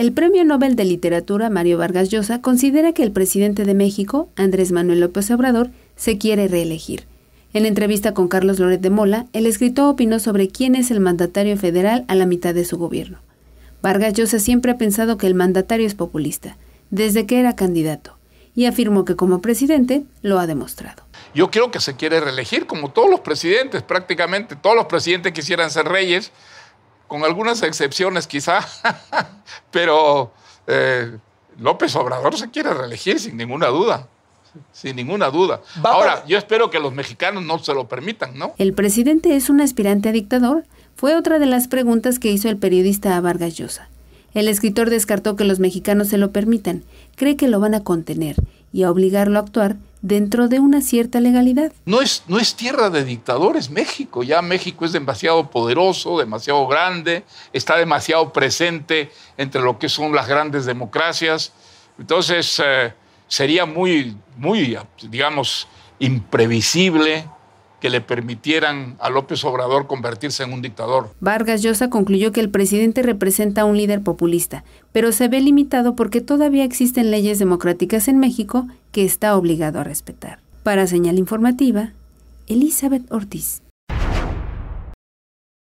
El premio Nobel de Literatura Mario Vargas Llosa considera que el presidente de México, Andrés Manuel López Obrador, se quiere reelegir. En entrevista con Carlos Loret de Mola, el escritor opinó sobre quién es el mandatario federal a la mitad de su gobierno. Vargas Llosa siempre ha pensado que el mandatario es populista, desde que era candidato, y afirmó que como presidente lo ha demostrado. Yo creo que se quiere reelegir como todos los presidentes, prácticamente todos los presidentes quisieran ser reyes, con algunas excepciones quizá, pero eh, López Obrador se quiere reelegir sin ninguna duda. Sin ninguna duda. Ahora, yo espero que los mexicanos no se lo permitan, ¿no? El presidente es un aspirante a dictador, fue otra de las preguntas que hizo el periodista a Vargas Llosa. El escritor descartó que los mexicanos se lo permitan, cree que lo van a contener y a obligarlo a actuar dentro de una cierta legalidad. No es, no es tierra de dictadores México, ya México es demasiado poderoso, demasiado grande, está demasiado presente entre lo que son las grandes democracias. Entonces eh, sería muy, muy, digamos, imprevisible que le permitieran a López Obrador convertirse en un dictador. Vargas Llosa concluyó que el presidente representa a un líder populista, pero se ve limitado porque todavía existen leyes democráticas en México que está obligado a respetar. Para Señal Informativa, Elizabeth Ortiz.